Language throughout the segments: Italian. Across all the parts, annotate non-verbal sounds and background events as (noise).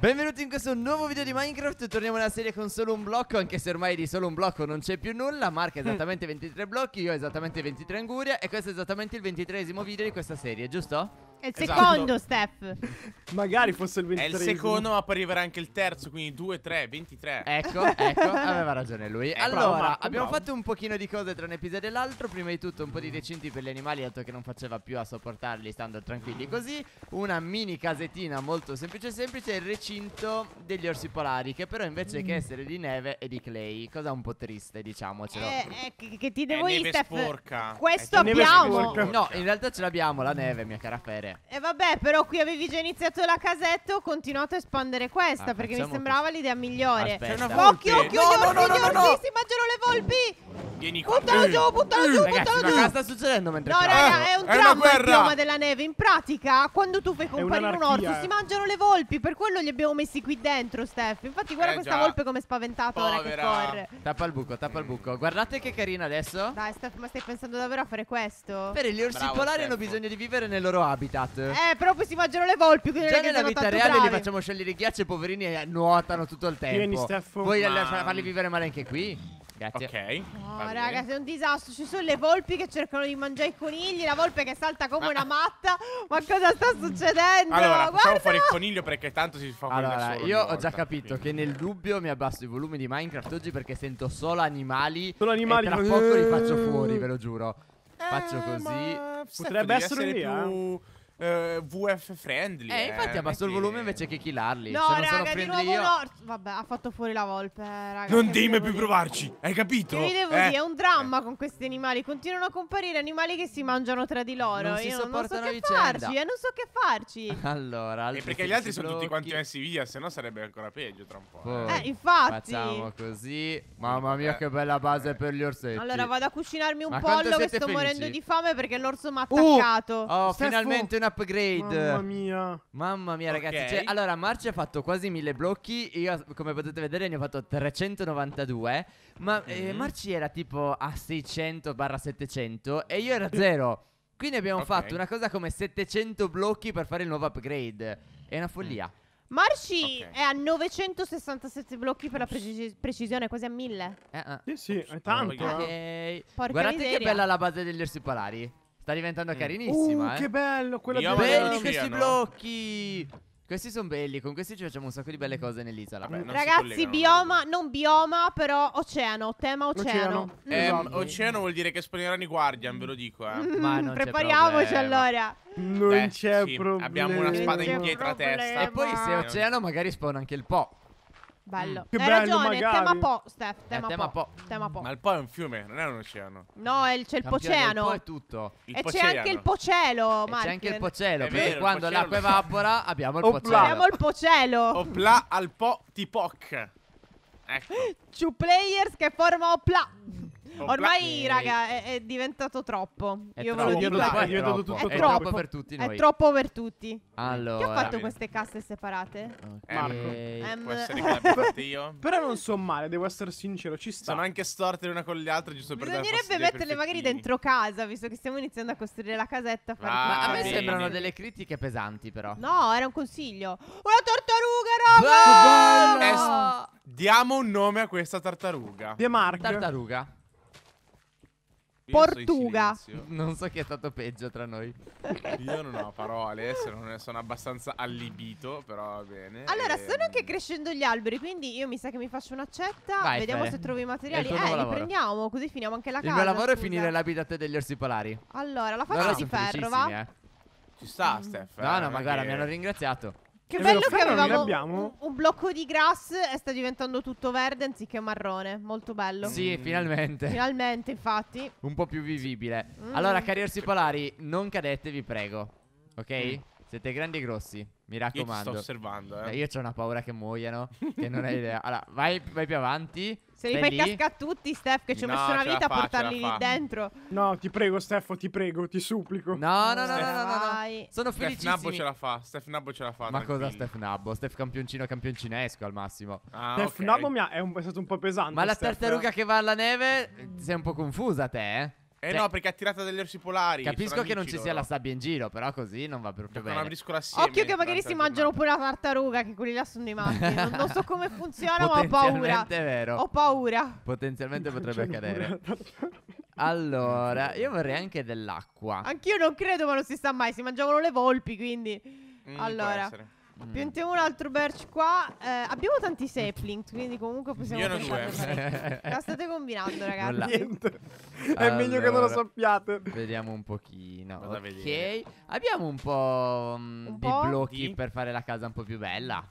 Benvenuti in questo nuovo video di Minecraft, torniamo alla serie con solo un blocco, anche se ormai di solo un blocco non c'è più nulla, Marca (laughs) esattamente 23 blocchi, io esattamente 23 anguria e questo è esattamente il ventitresimo video di questa serie, giusto? È eh, il esatto. secondo, Steph. (laughs) Magari fosse il 23. È il secondo, ma poi arriverà anche il terzo, quindi 2, 3, 23. Ecco, (laughs) ecco, aveva ragione lui. È eh, allora, bravo, Marco, abbiamo bravo. fatto un pochino di cose tra un episodio e l'altro. Prima di tutto, un po' di decinti per gli animali, dato che non faceva più a sopportarli stando tranquilli così. Una mini casetina molto semplice, semplice. Il recinto degli orsi polari, che però invece mm. che essere di neve è di clay, cosa un po' triste, diciamocelo. Eh, eh che, che, ti devo dire, Steph. Sporca. Questo abbiamo. No, in realtà ce l'abbiamo la neve, mia cara Fere. E eh vabbè, però qui avevi già iniziato la casetta, ho continuato a espandere questa ah, perché mi sembrava l'idea migliore. Aspetta. Occhio, occhio, no, gli orsi, no, no, gli orsi, no, no, si mangiano le volpi! Vieni qua. Buttalo giù, buttalo giù, Ragazzi, buttalo ma cosa sta succedendo mentre No, parlo? raga, è eh, un è dramma il bioma della neve. In pratica, quando tu fai comparire un orso, si mangiano le volpi. Per quello li abbiamo messi qui dentro, Steph. Infatti, guarda eh, questa volpe come spaventata ora che corre. Tappa il buco, tappa il buco. Guardate che carina adesso. Dai, Steph, ma stai pensando davvero a fare questo? Per gli orsi Bravo, polari Steph. hanno bisogno di vivere nel loro habitat. Eh, però poi si mangiano le volpi. Quindi Già nella vita reale bravi. li facciamo scegliere i ghiacci e poverini eh, nuotano tutto il tempo. Vieni, Steph. Vuoi farli vivere male anche qui? Grazie. Ok. No, raga, è un disastro. Ci sono le volpi che cercano di mangiare i conigli, la volpe che salta come ma... una matta. Ma cosa sta succedendo? Allora, Guarda. facciamo fare il coniglio perché tanto si fa allora, solo. Io ho già capito quindi. che nel dubbio mi abbasso i volumi di Minecraft oggi perché sento solo animali. Solo animali. E tra poco li faccio fuori, eh, ve lo giuro. faccio così. Potrebbe certo, essere, essere lì, più... Eh? eh, VF friendly. Eh, infatti ha eh, abbassato il volume invece che killarli. No, Se non raga, sono di nuovo io... no. Vabbè, ha fatto fuori la volpe, eh, raga. Non devi più dire. provarci, hai capito? Che vi devo eh? dire, è un dramma eh. con questi animali. Continuano a comparire animali che si mangiano tra di loro. Non io non, non, so che vicenda. farci, eh, non so che farci. (laughs) Allora, E perché gli altri sono tutti quanti messi via, se no sarebbe ancora peggio tra un po'. Poi, eh, infatti. Facciamo così. Mamma mia, eh. che bella base per gli orsetti. Allora, vado a cucinarmi un pollo che sto morendo di fame perché l'orso mi ha uh! attaccato. Uh, oh, finalmente una upgrade. Mamma mia. Mamma mia, okay. ragazzi. Cioè, allora, Marci ha fatto quasi mille blocchi. Io, come potete vedere, ne ho fatto 392. Ma mm. eh, mm-hmm. Marci era tipo a 600-700 e io ero a 0. Quindi abbiamo okay. fatto una cosa come 700 blocchi per fare il nuovo upgrade. È una follia. Mm. Marci okay. è a 967 blocchi per la precis precisione, quasi a 1000. Eh, eh. Sì, sì, è tanto. Okay. Eh. Guardate miseria. che bella la base degli orsi polari. Sta diventando mm. carinissima. Uh, eh. che bello! Quella Io belli questi no? blocchi! Questi sono belli, con questi ci facciamo un sacco di belle mm. cose nell'isola. Ragazzi, bioma, non bioma, però oceano, tema oceano. Oceano, mm. eh, oceano vuol dire che esploreranno i guardian, ve lo dico. Eh. Mm, ma non Prepariamoci allora. Non c'è sì, problema. Abbiamo una spada in pietra testa. E poi se oceano magari spawn anche il Po'. Bello. Mm. Che Hai bello, ragione, magari. tema po', Steph, eh, tema, tema po'. po'. Tema po'. Ma il po' è un fiume, non è un oceano. No, c'è il, il poceano. Po è tutto. Il e c'è anche il pocelo, Martin. C'è anche il pocelo, perché vero, quando l'acqua evapora abbiamo il Opla. pocelo. Abbiamo il pocelo. Opla al po' tipoc. Ecco. Two players che forma opla. Ormai, raga, è, è diventato troppo. È Io troppo, ve lo dico. È, è, troppo. Tutto è troppo. troppo per tutti noi. È troppo per tutti. Allora. Chi ha fatto queste casse separate? Okay. Marco. Um. Può essere (laughs) Però non so male, devo essere sincero, ci sta. Sono anche storte l'una con le altre giusto per dire. Bisognerebbe metterle magari dentro casa, visto che stiamo iniziando a costruire la casetta. Ah, Ma a me sembrano delle critiche pesanti, però. No, era un consiglio. Una tartaruga, raga! Diamo un nome a questa tartaruga. De Mark. Tartaruga. Portuga. Non so chi è stato peggio tra noi. (laughs) Io non ho parole, sono, abbastanza allibito, però va bene. Allora, e... Ehm, sono anche crescendo gli alberi, quindi io mi sa che mi faccio un'accetta. Vai, vediamo Fede. se trovo i materiali. Eh, li prendiamo, così finiamo anche la casa. Il mio lavoro scusa. è finire l'habitat degli orsi polari. Allora, la faccia no, di ferro, va? Eh. Ci sta, Steph. No, no, eh, ma guarda, che... mi hanno ringraziato. Che è bello vero, che avevamo un, un, blocco di grass e sta diventando tutto verde anziché marrone. Molto bello. Sì, mm. finalmente. Finalmente, infatti. Un po' più vivibile. Mm. Allora, carriersi polari, non cadete, vi prego. Ok? Mm. Siete grandi e grossi. Mi raccomando. Io sto osservando, eh. eh io ho una paura che muoiano. che non hai idea. Allora, vai, vai più avanti. Se li fai a tutti, Steph, che ci ho no, messo una vita a portarli lì dentro. No, ti prego, Steph, ti prego, ti supplico. No, no, no, Steph, no, no, no, Sono Steph Nabbo ce la fa, Steph Nabbo ce la fa. Ma cosa Steph Nabbo? Steph campioncino campioncinesco al massimo. Ah, Steph okay. Nabbo è, un, è, stato un po' pesante. Ma la tartaruga eh. che va alla neve, eh, sei un po' confusa te, eh? Eh cioè, no, perché ha tirato degli orsi polari. Capisco che non ci loro. sia la sabbia in giro, però così non va proprio Giocano bene. Assieme, Occhio che magari si mangiano pure la tartaruga, che quelli là sono dei matti. non, non, so come (laughs) funziona, ma ho paura. è vero. Ho paura. Potenzialmente potrebbe accadere. Allora, io vorrei anche dell'acqua. Anch'io non credo, ma non si sa mai. Si mangiavano le volpi, quindi. Mm, allora. Mm. Piantiamo un altro birch qua. Eh, abbiamo tanti sapling, quindi comunque possiamo... Io non due. (laughs) La state combinando, ragazzi. Niente. È allora, meglio che non lo sappiate. Vediamo un pochino. Vado ok. Abbiamo un po' mh, mm, un di po blocchi di... per fare la casa un po' più bella.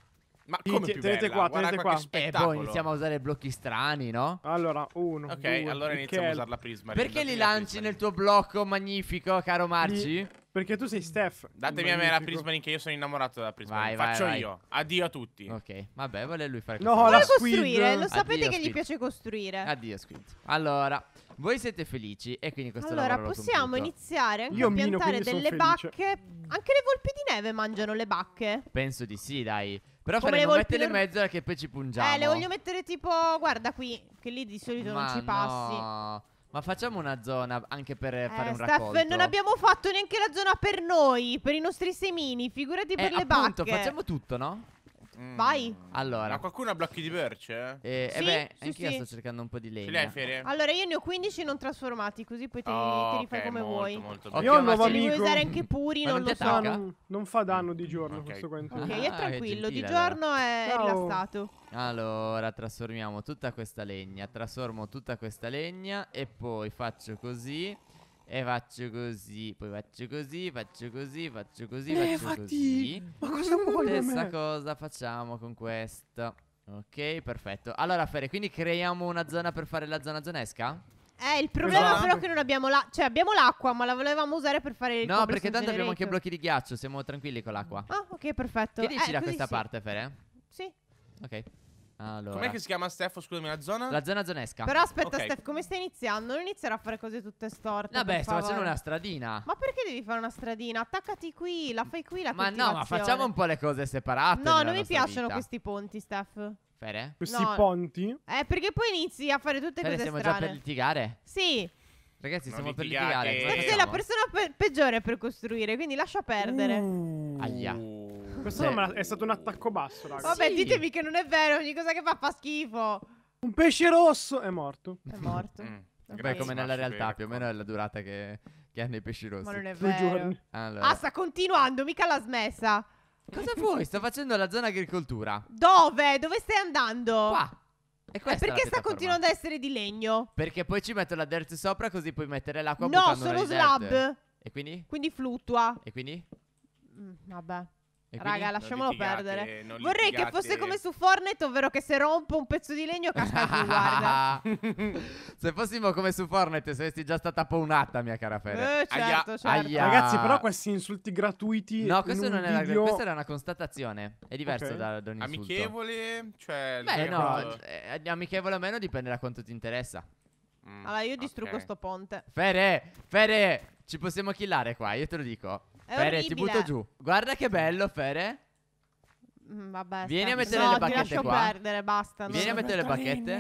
Ma come T più tenete bella? qua, Guarda tenete qua. E eh, boh, poi iniziamo a usare blocchi strani, no? Allora, uno. Ok, due, allora iniziamo a usare la prisma. Perché li lanci nel tuo blocco magnifico, caro Marci? Di... Perché tu sei Steph. Datemi a me la Prismarin che io sono innamorato della Prismarin. Vai, Faccio vai, io. Addio a tutti. Ok, vabbè, vuole lui fare questo. No, la squid. costruire, lo sapete Addio, che squid. gli piace costruire. Addio Squid. Allora, voi siete felici e quindi questo Allora, possiamo iniziare anche io a mino, piantare delle bacche. Anche le volpi di neve mangiano le bacche? Penso di sì, dai. Però Come faremo mettere in mezzo che poi ci pungiamo. Eh, le voglio mettere tipo, guarda qui, che lì di solito Ma non ci passi. No. Ma facciamo una zona anche per eh, fare un Steph, raccolto. non abbiamo fatto neanche la zona per noi, per i nostri semini, figurati eh, le appunto, le bacche. facciamo tutto, no? Mm. Vai. Allora. Ma qualcuno ha blocchi di perce? Eh? Eh, eh, sì, beh, sì, anche io sì. sto cercando un po' di legna. Allora, io ne ho 15 non trasformati, così poi te, oh, ah, te li fai okay, come molto, vuoi. Molto okay, io ho un nuovo amico. Li vuoi usare anche puri, non, non, lo so. Non, non, fa danno di giorno okay. questo quantino. Ok, ah, è tranquillo, è gentile, di giorno allora. è Ciao. rilassato. Allora, trasformiamo tutta questa legna, trasformo tutta questa legna e poi faccio così e faccio così, poi faccio così, faccio così, faccio così, eh, faccio fatti. così. Ma cosa vuoi? Stessa cosa facciamo con questa. Ok, perfetto. Allora, Fere, quindi creiamo una zona per fare la zona zonesca? Eh, il problema però è che non abbiamo l'acqua. Cioè, abbiamo l'acqua, ma la volevamo usare per fare il No, perché tanto abbiamo anche blocchi di ghiaccio. Siamo tranquilli con l'acqua. Ah, ok, perfetto. Che dici eh, da questa sì. parte, Fere? Sì. Ok. Allora. Com'è che si chiama Steph? Scusami, la zona? La zona zonesca. Però aspetta, okay. Steph, come stai iniziando? Non inizierà a fare cose tutte storte. Vabbè, sto facendo una stradina. Ma perché devi fare una stradina? Attaccati qui, la fai qui, la Ma no, ma facciamo un po' le cose separate. No, non mi piacciono vita. questi ponti, Steph. Fere? Questi no. ponti? Eh, perché poi inizi a fare tutte Fere, cose siamo strane. siamo già per litigare? Sì. Ragazzi, non siamo per litigare. Steph sei la persona pe peggiore per costruire, quindi lascia perdere. Uh. Aia. Questo sì. è stato un attacco basso, raga. Vabbè, sì. ditemi che non è vero, ogni cosa che fa fa schifo. Un pesce rosso è morto. È morto. Mm. Okay. come nella realtà, più o meno è la durata che, che hanno i pesci rossi. Ma non è vero. Allora. Ah, sta continuando, mica l'ha smessa. Cosa vuoi? Sto facendo la zona agricoltura. Dove? Dove stai andando? Qua. E eh perché sta continuando ad essere di legno? Perché poi ci metto la dirt sopra così puoi mettere l'acqua No, sono slab. E quindi? Quindi fluttua. E quindi? Mm, vabbè. E Raga, lasciamolo perdere. Vorrei litigate. che fosse come su Fortnite, ovvero che se rompo un pezzo di legno casca giù, guarda. (laughs) se fossimo come su Fortnite, saresti già stata pawnata, mia cara Fede. Eh, certo, Aia. certo. Aia. Ragazzi, però questi insulti gratuiti No, questo non video... era video... questa era una constatazione. È diverso okay. da, da un insulto. Amichevole, cioè Beh, no, eh, amichevole o meno dipende da quanto ti interessa. Mm, allora, io mm, distruggo okay. sto ponte. Fede, Fede, ci possiamo killare qua, io te lo dico. È Fere, orribile. ti butto giù. Guarda che bello, Fere. Mm, vabbè. Vieni a mettere no, le bacchette ti lascio qua. perdere, basta. non- Vieni a mettere le bacchette.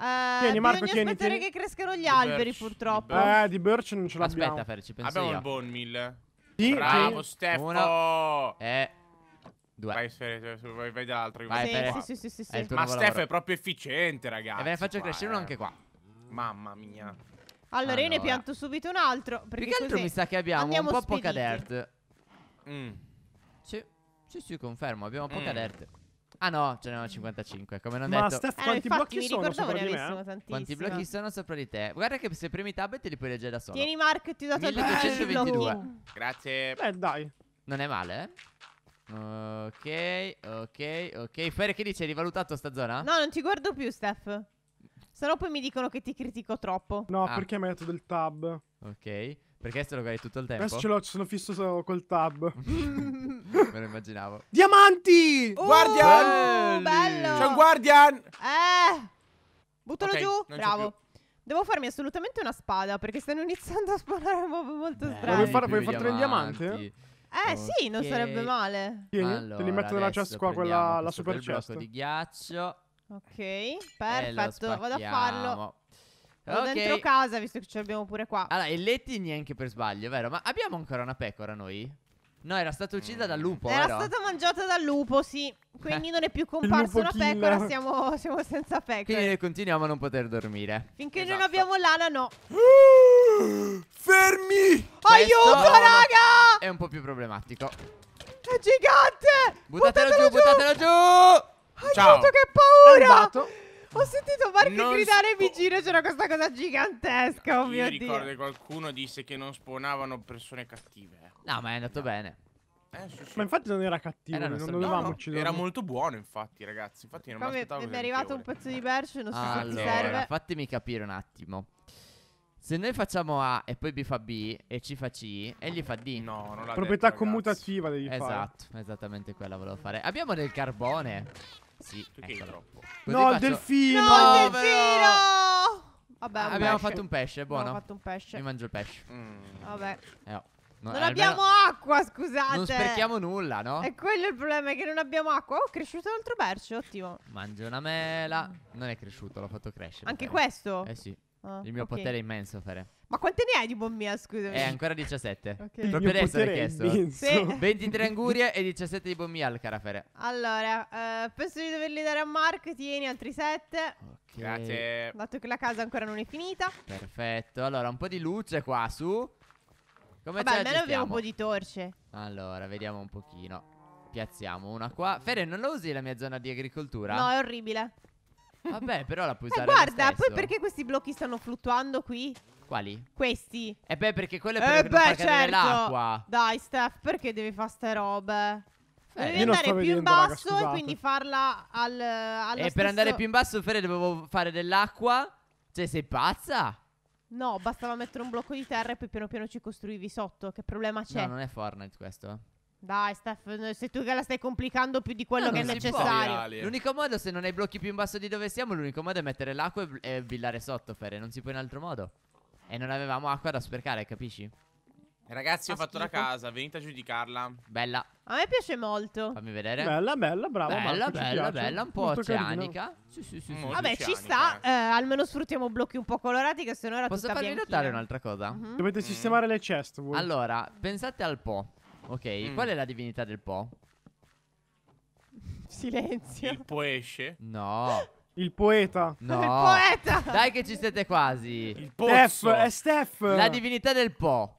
Eh, Tieni, Marco, bisogna tieni, aspettare tieni. che crescano gli alberi, purtroppo. Eh, di Birch non ce l'abbiamo. Aspetta, Fere, ci penso Abbiamo il bone mill. Sì, Bravo, sì. Stefano. Eh. Due. Vai, Sfere, su, vai, vai dall'altro. Vai, sì, vado sì, sì, sì, sì, Ma nuovo è proprio efficiente, ragazzi. E ve ne faccio qua, crescere uno eh. anche qua. Mamma mia. Allora, allora, ah, io ne eh. pianto subito un altro. Perché Più che altro mi sa che abbiamo un po' poca dirt. Mm. Sì, sì, sì, confermo. Abbiamo poca mm. dirt. Ah no, ce ne sono 55. Come non ho detto. Steph, eh, quanti blocchi sono sopra di me? Quanti blocchi sono sopra di te? Guarda che se premi tab te li puoi leggere da solo. Tieni Mark, ti ho dato 1222. Bello. Grazie. Beh, dai. Non è male, eh? Ok, ok, ok. Fer, che dice? Hai rivalutato sta zona? No, non ti guardo più, Steph. Sennò poi mi dicono che ti critico troppo. No, ah. perché mi hai detto del tab. Ok. Perché se lo guardi tutto il tempo? Adesso ce l'ho, ci sono fisso col tab. (laughs) Me lo immaginavo. Diamanti! Uh, guardian! Bello! C'è un guardian! Eh! Buttalo okay, giù! Bravo. Devo farmi assolutamente una spada perché stanno iniziando a spawnare molto strano. Vuoi fare, puoi fare tre diamanti? Eh okay. sì, non sarebbe male. Tieni, allora, te li metto nella chest qua, quella la super cesta. di ghiaccio. Ok, eh, perfetto, vado a farlo. Vado okay. dentro casa, visto che ce l'abbiamo pure qua. Allora, il letti neanche per sbaglio, vero? Ma abbiamo ancora una pecora noi? No, era stata uccisa dal lupo. Era vero? stata mangiata dal lupo, sì. Quindi non è più (laughs) comparsa una pecora, siamo, siamo, senza pecora. Quindi continuiamo a non poter dormire. Finché esatto. non abbiamo l'ana, no. (gasps) Fermi! Questo Aiuto, raga! È un po' più problematico. È gigante! Buttatela, buttatelo giù, giù, buttatelo giù! Ciao. Aiuto, che paura! Ho sentito Marchi non gridare e mi giro c'era questa cosa gigantesca, no, oh mio ricordo Dio. ricordo che qualcuno disse che non spawnavano persone cattive. Eh. No, ma è andato no. Eh. bene. Eh, sì, sì. Ma infatti non era cattivo, era non dovevamo no, uccidere. Era molto buono, infatti, ragazzi. Infatti non Come mi è arrivato un pezzo di berce, non so allora, se serve. Fatemi capire un attimo. Se noi facciamo A e poi B fa B e C fa C e gli fa D. No, non l'ha Proprietà detto, commutativa devi esatto, fare. Esatto, esattamente quella volevo fare. Abbiamo del carbone. Sì, è troppo. No, faccio... il delfino! No, il delfino! Vabbè, abbiamo pesce. fatto un pesce, è buono. Abbiamo fatto un pesce. Mi mangio il pesce. Mm. Vabbè. Eh, oh. No, non eh, abbiamo acqua, scusate. Non sprechiamo nulla, no? E quello è il problema, è che non abbiamo acqua. Oh, è cresciuto un altro pesce, ottimo. Mangio una mela. Non è cresciuto, l'ho fatto crescere. Anche fare. questo? Eh sì. Ah, il mio okay. potere è immenso, fare. Ma quante ne hai di bombia, scusami? Eh, ancora 17. Okay. Proprio adesso l'hai chiesto. Sì. 23 (laughs) angurie e 17 di bombia al carafere. Allora, eh, penso di doverli dare a Mark, tieni altri 7. Ok. Grazie. Dato che la casa ancora non è finita. Perfetto. Allora, un po' di luce qua su. Come Vabbè, almeno abbiamo un po' di torce. Allora, vediamo un pochino. Piazziamo una qua. Fede, non la usi la mia zona di agricoltura? No, è orribile. Vabbè, però la puoi eh, usare. Ma guarda, poi perché questi blocchi stanno fluttuando qui? Quali? Questi. E eh, beh, perché quello è per, eh per beh, certo. l'acqua. Dai, Steph, perché devi fare ste robe? Eh, devi andare eh, eh, più in basso e quindi farla al, allo E stesso... per andare più in basso, Fere, dovevo fare dell'acqua? Cioè, sei pazza? No, bastava mettere un blocco di terra e poi piano piano ci costruivi sotto. Che problema c'è? No, non è Fortnite questo. Dai, Steph, sei tu che la stai complicando più di quello no, che è necessario. L'unico modo, se non hai blocchi più in basso di dove siamo, l'unico modo è mettere l'acqua e, e villare sotto, Fere. Non si può in altro modo. E non avevamo acqua da spercare, capisci? Ragazzi, ho ah, fatto schifo. la casa, venite a giudicarla. Bella. A me piace molto. Fammi vedere. Bella, bella, brava. Bella, Marco, bella, bella, un po' Molto oceanica. Carino. Sì, sì, sì. sì. Vabbè, oceanica. ci sta. Eh, almeno sfruttiamo blocchi un po' colorati, che sennò era Posso tutta bianchina. Posso farvi notare un'altra cosa? Mhm. Mm -hmm. Dovete sistemare mm. le chest voi. Allora, pensate al Po. Ok, mm. qual è la divinità del Po? Silenzio. Il Po esce? No. (laughs) Il poeta. No. Il poeta. Dai che ci siete quasi. Il pozzo. Steph, è Steph. La divinità del Po.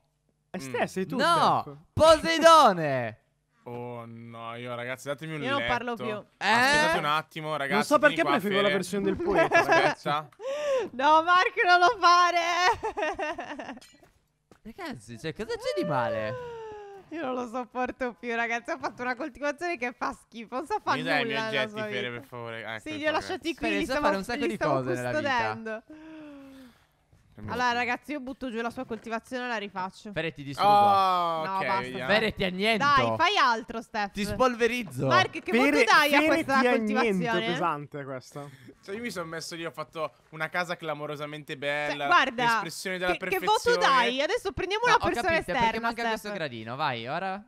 È Steph, sei tu. No, Steph. Poseidone. Oh no, io ragazzi, datemi un io Io non parlo più. Eh? Aspettate un attimo, ragazzi. Non so perché preferivo la versione del poeta. Scherza. (laughs) no, Mark, non lo fare. Ragazzi, cioè, cosa c'è di male? Io non lo sopporto più, ragazzi. Ho fatto una coltivazione che fa schifo. Non so fare nulla. Mi dai i miei oggetti, Fere, per favore. Ah, ecco, sì, li ho lasciati qui. Fere, li stavo, fare un sacco di cose custodendo. nella vita. Allora, ragazzi, io butto giù la sua coltivazione e la rifaccio. Fere ti distruggo. Oh, no, okay, basta. Fere ti anniento. Dai, fai altro, Steph. Ti spolverizzo. Mark, che Fere, voto dai Fere a questa ti coltivazione? È pesante questa. Cioè, io mi sono messo lì, ho fatto una casa clamorosamente cioè, bella. Cioè, guarda, l'espressione della che, perfezione. Che voto dai? Adesso prendiamo no, una persona capito, esterna. Ma manca Steph. questo gradino, vai, ora.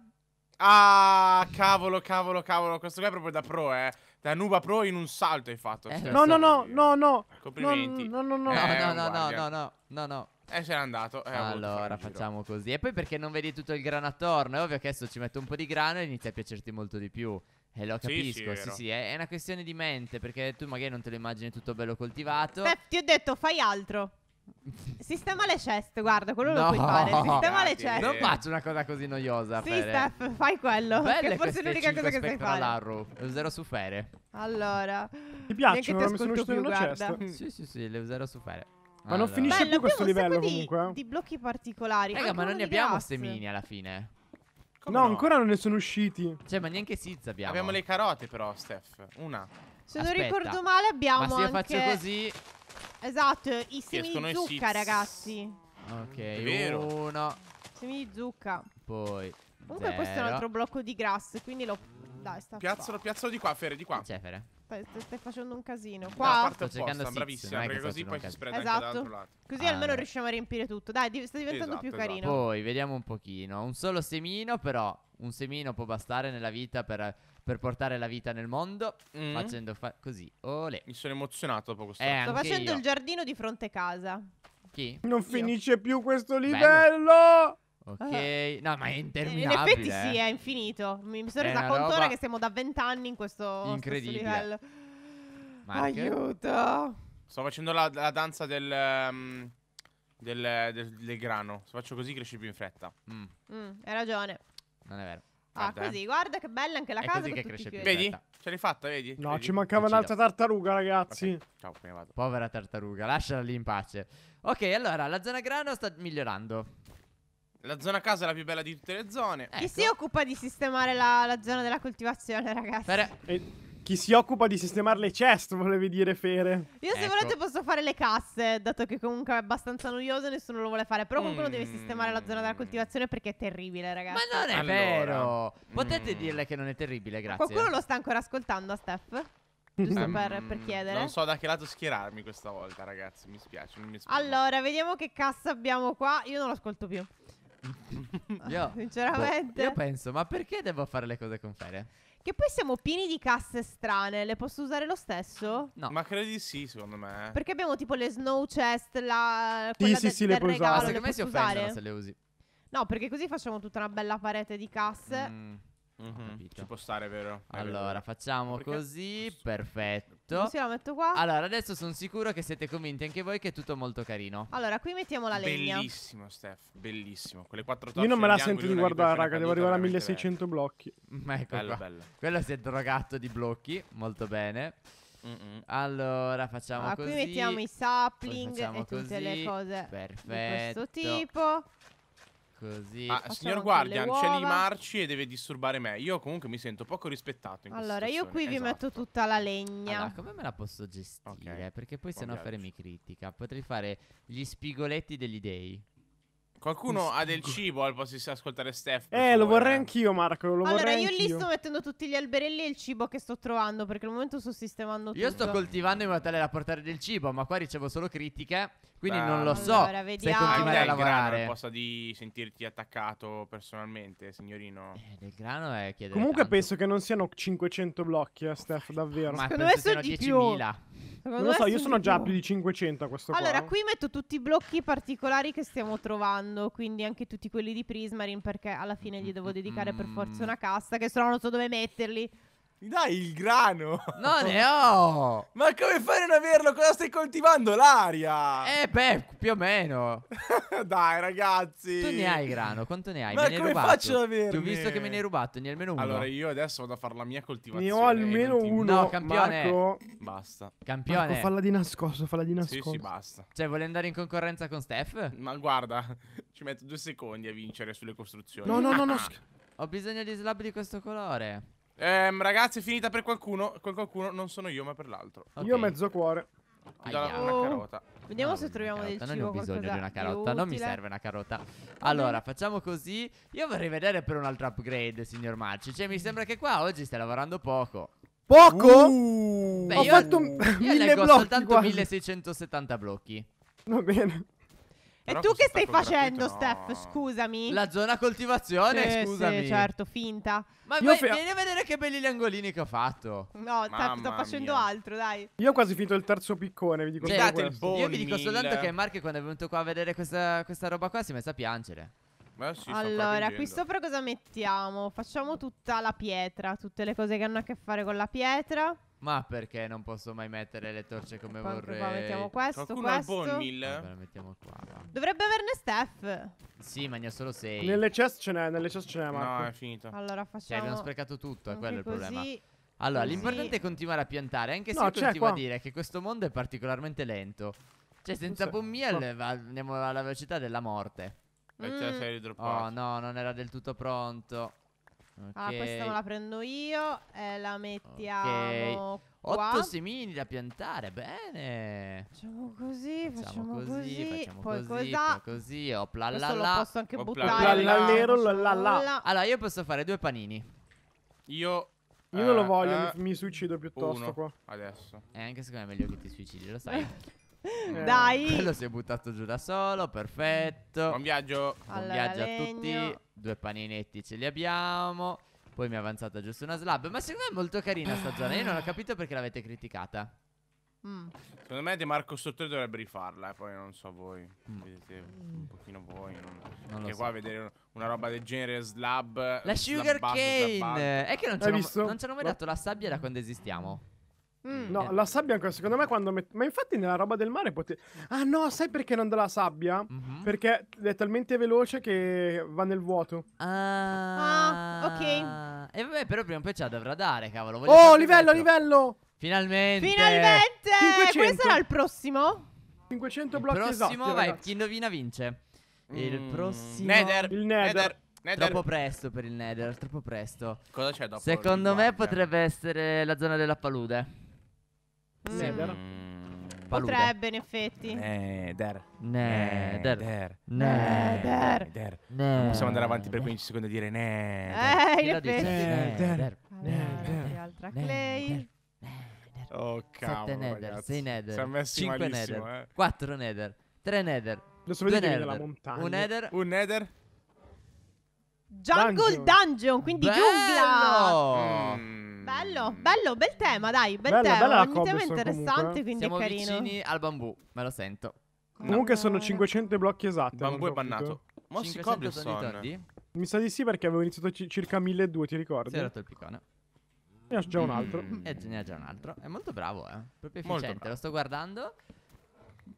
Ah, cavolo, cavolo, cavolo. Questo qua è proprio da pro, eh. Da Nuba Pro in un salto hai fatto. Eh, cioè, no, no, no, no, no. Complimenti. No, no, no, no, eh, no, no, no, no, no, no, no. Eh, se n'è andato. Eh, allora, facciamo giro. così. E poi perché non vedi tutto il grano attorno? È ovvio che adesso ci metto un po' di grano e inizia a piacerti molto di più. E eh, lo capisco, sì, sì, sì è, è una questione di mente, perché tu magari non te lo immagini tutto bello coltivato. Beh, ti ho detto, fai altro. Sistema le ceste, guarda, quello no, lo puoi fare. (laughs) Sistema le ceste. Non faccio una cosa così noiosa. Sì, Fere. Steph, fai quello. Belle che forse è l'unica cosa che sai fare. Arrow. Le userò su Fere. Allora. Mi piace, non mi sono uscito più, guarda. Mm. Sì, sì, sì, le userò su Fere. Ma allora. non finisce Bello, più questo livello di, comunque. Di blocchi particolari. Raga, ma non ne abbiamo gas. semini alla fine. Come no, no, ancora non ne sono usciti. Cioè, ma neanche Sizz abbiamo. Abbiamo le carote però, Steph. Una. Se Aspetta. non ricordo male abbiamo ma se anche... faccio così Esatto, i semi di zucca, ragazzi. Ok, È vero. uno. Semi di zucca. Poi. Comunque zero. questo è un altro blocco di grass, quindi lo. Dai, sta. Piazzalo, qua. piazzalo di qua, Fere, di qua. C'è cioè, Fere. Stai, facendo un casino. Qua no, sto cercando six, bravissima, perché così poi si spread esatto. Così ah, almeno riusciamo a riempire tutto. Dai, sta diventando esatto, più esatto. carino. Poi vediamo un pochino. Un solo semino, però un semino può bastare nella vita per per portare la vita nel mondo mm. facendo fa- così. Olè. Mi sono emozionato dopo questo. Eh, Sto facendo io. il giardino di fronte casa. Chi? Non io. finisce più questo livello. Bello. Ok, ah. no, ma è interminabile. In effetti eh. sì, è infinito. Mi, sono resa conto ora che siamo da vent'anni in questo incredibile livello. Mark. Aiuto. Sto facendo la, la danza del, um, del, del, del, grano. Se faccio così cresci più in fretta. Mm. Mm, hai ragione. Non è vero. Guarda, ah, così, guarda che bella anche la è casa. Così che cresce più. Vedi? Ce l'hai fatta, vedi? No, vedi? ci mancava un'altra tartaruga, ragazzi. Okay. Ciao, me vado. Povera tartaruga, lasciala lì in pace. Ok, allora, la zona grano sta migliorando. La zona casa è la più bella di tutte le zone. Ecco. Chi si ecco. occupa di sistemare la, la zona della coltivazione, ragazzi? Per... E... Chi si occupa di sistemare le chest, volevi dire Fere. Io se ecco. volete posso fare le casse, dato che comunque è abbastanza noioso e nessuno lo vuole fare. Però qualcuno deve mm. sistemare la zona della coltivazione perché è terribile, ragazzi. Ma non è allora. vero. Potete mm. dirle che non è terribile, grazie. Qualcuno lo sta ancora ascoltando Steph? Giusto um, per, per, chiedere. Non so da che lato schierarmi questa volta, ragazzi. Mi spiace. Mi allora, vediamo che cassa abbiamo qua. Io non l'ascolto più. io, (laughs) Sinceramente. Boh, io penso, ma perché devo fare le cose con Fere? Che poi siamo pieni di casse strane, le posso usare lo stesso? No. Ma credi sì, secondo me. Perché abbiamo tipo le snow chest, la... Sì, sì, de- sì, le puoi usare. Ma secondo me si offendono se le usi. No, perché così facciamo tutta una bella parete di casse. Mm. Mm-hmm. Ci può stare, vero? È allora, vero. facciamo Perché? così. Perfetto. Sì, la metto qua. Allora, adesso sono sicuro che siete convinti anche voi che è tutto molto carino. Allora, qui mettiamo la legna. Bellissimo, Steph. Bellissimo. Quelle quattro Io non me la sento di guardare, raga. Devo arrivare a 1600 bello. blocchi. Ma mm, ecco bello, qua. bello. Quello si è drogato di blocchi. Molto bene. Mm-mm. Allora facciamo ah, così. Qui mettiamo i sapling e tutte così. le cose Perfetto. di questo tipo così. Ma ah, signor Guardian, c'è lì Marci e deve disturbare me. Io comunque mi sento poco rispettato. allora, io qui esatto. vi metto tutta la legna. Allora, come me la posso gestire? Okay. Perché poi, se no, faremi critica. Potrei fare gli spigoletti degli dei. Qualcuno ha del cibo al posto di ascoltare Steph. Eh, lo vorrei eh. anch'io, Marco. Lo allora, io lì sto mettendo tutti gli alberelli e il cibo che sto trovando. Perché al momento sto sistemando tutto. Io sto coltivando in modo tale da portare del cibo, ma qua ricevo solo critiche. Quindi Beh. non lo so. Allora, vediamo. Se continuare a lavorare. Non posso di sentirti attaccato personalmente, signorino. Eh, del grano è chiedere. Comunque tanto. penso che non siano 500 blocchi, eh, Steph, davvero. Ma Secondo me sono 10.000 non lo so, io sono già più di 500 a questo punto. Allora, qua. qui metto tutti i blocchi particolari che stiamo trovando, quindi anche tutti quelli di Prismarin, perché alla fine gli devo dedicare per forza mm. una cassa, che se no non so dove metterli. Mi dai il grano? Non ne ho! (laughs) Ma come fai a non averlo? Cosa stai coltivando? L'aria! Eh beh, più o meno. (laughs) dai ragazzi! Tu ne hai grano, quanto ne hai? Ma me come faccio ad averlo? Ti ho visto che me ne hai rubato, ne hai almeno uno. Allora io adesso vado a fare la mia coltivazione. Ne ho almeno uno, No, campione! Marco. Basta. Campione! Marco, falla di nascosto, falla di nascosto. Sì, sì, basta. Cioè, vuole andare in concorrenza con Steph? Ma guarda, (laughs) ci metto due secondi a vincere sulle costruzioni. No, no, no, no. Ah. ho bisogno di slab di questo colore. Ehm, ragazzi, è finita per qualcuno. Quel qualcuno non sono io, ma per l'altro. Okay. Io mezzo cuore. Aia. Una oh. carota. Vediamo no, se ah, troviamo del cibo Non ho bisogno di una carota Non mi serve una carota ah, Allora facciamo così Io vorrei vedere per un altro upgrade Signor Marci Cioè mi sembra che qua oggi stai lavorando poco Poco? Uh, Beh, ho io, fatto io mille leggo blocchi soltanto quasi. 1670 blocchi Va bene e tu che stai facendo, Steph? Scusami. La zona coltivazione, sì, scusami. Sì, certo, finta. Ma vai, fe- vieni a vedere che belli gli angolini che ho fatto. No, sto facendo mia. altro, dai. Io ho quasi finito il terzo piccone, vi dico cioè, solo il bon Io vi dico soltanto che Marco quando è venuto qua a vedere questa, questa roba qua si è messa a piangere. Beh, sì, allora, qui sopra cosa mettiamo? Facciamo tutta la pietra, tutte le cose che hanno a che fare con la pietra. Ma perché non posso mai mettere le torce come Poi vorrei? Qua mettiamo questo, Qualcuno questo. Qualcuno ha il bon Vabbè, mettiamo qua. Dovrebbe averne Steph. Sì, ma ne ho solo 6. Nelle chest ce n'è, nelle chest ce n'è, Marco. No, è finita. Allora facciamo... Cioè, abbiamo sprecato tutto, è quello il così. problema. Allora, l'importante è continuare a piantare, anche se no, continuo a dire che questo mondo è particolarmente lento. Cioè, senza Pommiel andiamo alla velocità della morte. Mm. Oh, no, non era del tutto pronto. Ah, okay. Ah, questa me la prendo io e eh, la mettiamo okay. Qua. Otto semini da piantare, bene. Facciamo così, facciamo, così, così, facciamo poi così, cosa? poi così, opla la Questo la. posso anche opla, buttare. La, la, la, la, Allora, io posso fare due panini. Io io non lo eh, voglio, eh, mi, suicido piuttosto uno. qua. Adesso. Eh, anche secondo me è meglio che ti suicidi, lo sai. (laughs) eh. Dai! Quello si è buttato giù da solo, perfetto. Buon viaggio. Allora, viaggio a legno. tutti. Due paninetti ce li abbiamo Poi mi è avanzata giusto una slab Ma secondo me è molto carina sta zona Io non ho capito perché l'avete criticata mm. Secondo me De Marco Sottore dovrebbe rifarla eh, Poi non so voi mm. Vedete un pochino voi non... non Perché so. qua vedere una roba del genere slab La sugar slabbato, cane slabbato. È che non ci hanno mai dato la sabbia da quando esistiamo Mm. No, eh. la sabbia ancora, secondo me quando met... Ma infatti nella roba del mare pote... Ah no, sai perché non dà la sabbia? Mm-hmm. Perché è talmente veloce che va nel vuoto. Ah, ah ok. E vabbè, però prima o poi ce la dovrà dare, cavolo. Voglio oh, livello, livello! Finalmente! Finalmente! 500. Questo sarà il prossimo? 500 blocchi esatti. Il prossimo, esatti, vai, ragazzi. chi indovina vince. Mm. Il prossimo... Nether. Il Nether. Nether. Nether. Troppo presto per il Nether, troppo presto. Cosa c'è dopo? Secondo me potrebbe essere la zona della palude. Nether. Mm. Palude. Mm. Potrebbe, in effetti. Nether. Nether. Eh, Nether. Eh, Nether. Nether. Non possiamo andare avanti per 15 secondi a dire Nether. Eh, in effetti. Nether. Eh, Nether. Altra Clay. Oh, cavolo. 7 Nether. 6 Nether. 5 Nether. 4 Nether. 3 Nether. Adesso vedi della montagna. Un Nether. Un Nether. Jungle Dungeon, quindi giungla. Mm. Bello, mm. bello, bel tema, dai, bel bella, tema. Bella Ogni tema interessante, comunque. quindi Siamo è carino. vicini al bambù, me lo sento. Comunque sono 500 blocchi esatti. Bambù è bannato. Mossi Cobblestone. Mi sa di sì perché avevo iniziato circa 1200, ti ricordi? Si è rotto il piccone. Ne ha già un altro. Mm. ne ha già un altro. È molto bravo, eh. Proprio efficiente, lo sto guardando.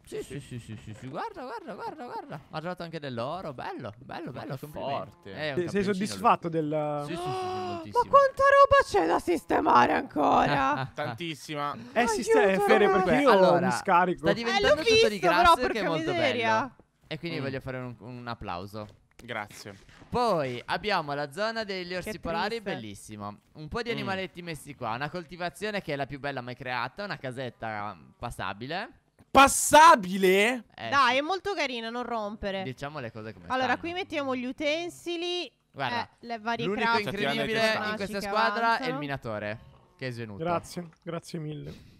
Sì, sì, sì, sì, sì, sì, guarda, guarda, guarda, guarda. Ha trovato anche dell'oro, bello, bello, bello, complimenti. Eh, Sei, sei soddisfatto lui. del... Sì, sì, sì, sì ah, Ma quanta roba c'è da sistemare ancora? (laughs) Tantissima. Eh, sistema, è ferre perché io allora, mi scarico. Sta diventando eh, tutto di grazie però, che è molto miseria. bello. E quindi mm. voglio fare un, un applauso. Grazie. Poi abbiamo la zona degli orsi polari, bellissimo. Un po' di mm. animaletti mm. messi qua. Una coltivazione che è la più bella mai creata. Una casetta passabile passabile? Eh, Dai, è molto carino, non rompere. Diciamo le cose come Allora, stanno. qui mettiamo gli utensili. Guarda, eh, le varie L'unico incredibile in questa squadra avanzano. è il minatore. Che è svenuto. Grazie, grazie mille.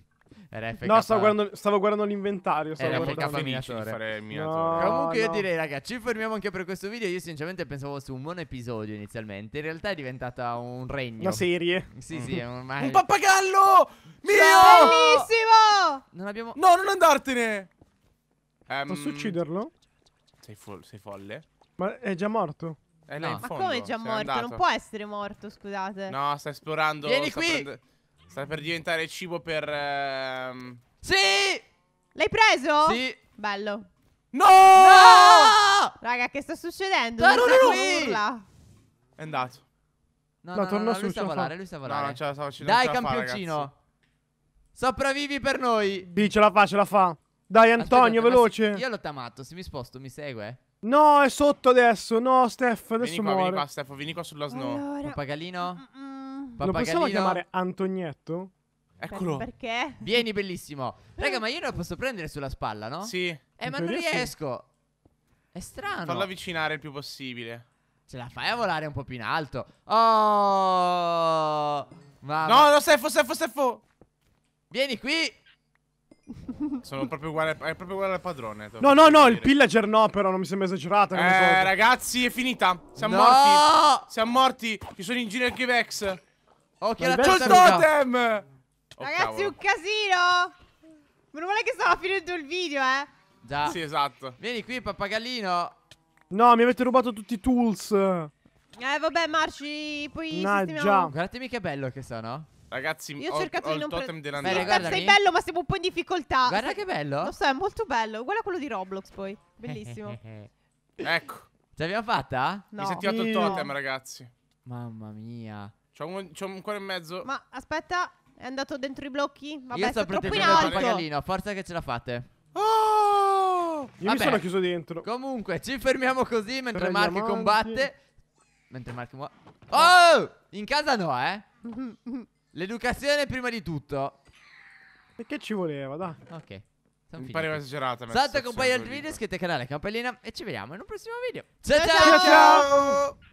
Era No, stavo guardando, stavo guardando l'inventario. Stavo Era guardando FK minatore. Fare il No, Comunque no. io direi, raga, ci fermiamo anche per questo video. Io sinceramente pensavo fosse un buon episodio inizialmente. In realtà è diventata un regno. Una serie. Sì, sì, è ormai... un (laughs) pappagallo! Mio! Bellissimo! Non abbiamo... No, non andartene! Um, Posso ucciderlo? Sei, fo sei folle? Ma è già morto? È eh, no. Ma come è già morto? Non può essere morto, scusate. No, sta esplorando. Vieni sta qui! Prendendo... Sta per diventare cibo per... Ehm... Sì! L'hai preso? Sì. Bello. No! no! Raga, che sta succedendo? Dai, non lui! Urla. È andato. No, no, no, torna no, no, lui sta a volare, lui sta a volare. No, non ce la so, ce Dai, campioncino. Fa, Sopravvivi per noi. Dì, ce la fa, ce la fa. Dai, Antonio, Aspetta, veloce. Io l'ho tamato, se mi sposto mi segue. No, è sotto adesso. No, Steph, adesso vieni qua, muore. Vieni qua, Steph, vieni qua sulla snow. Allora... Un pagalino? Mm -mm. Lo possiamo chiamare Antonietto? Eccolo. Perché? Vieni, bellissimo. Raga, ma io non la posso prendere sulla spalla, no? Sì. Eh, ma non riesco. È strano. Fallo avvicinare il più possibile. Ce la fai a volare un po' più in alto. Oh! Mamma. No, no, Sefo, Sefo, Sefo! Vieni qui. Sono proprio uguale, è proprio uguale al padrone. No, no, no, il pillager no, però non mi sembra esagerata. Eh, ragazzi, è finita. Siamo no! morti. Siamo morti. Ci sono in giro anche Vex. Ok, la C'ho il totem! Oh, Ragazzi, cavolo. un casino! Meno male che stava finendo il video, eh! Già. Sì, esatto. Vieni qui, pappagallino. No, mi avete rubato tutti i tools. Eh, vabbè, Marci, poi nah, già. Guardatemi che bello che sono. Ragazzi, Io ho, ho ho il totem della Bene, guarda, sei bello, ma siamo un po' in difficoltà. Guarda sei... che bello. Lo so, è molto bello. Guarda quello di Roblox, poi. Bellissimo. (laughs) ecco. Ce l'abbiamo fatta? No. Mi sentivo il totem, no. ragazzi. Mamma mia. C'ho un, c'ho un cuore e mezzo. Ma aspetta, è andato dentro i blocchi? Vabbè, Io sto sta troppo in proteggendo il alto. pagallino, forza che ce la fate. Oh! Io mi sono chiuso dentro. Comunque, ci fermiamo così mentre Però Mark andiamo combatte. Mentre Mark muo- Oh! In casa no, eh. (laughs) L'educazione prima di tutto. Perché ci voleva, dai. Ok. Siamo Mi finiti. pareva esagerata. Salta e compagni altri video, iscriviti al canale, campanellina e ci vediamo in un prossimo video. Ciao ciao! ciao. ciao.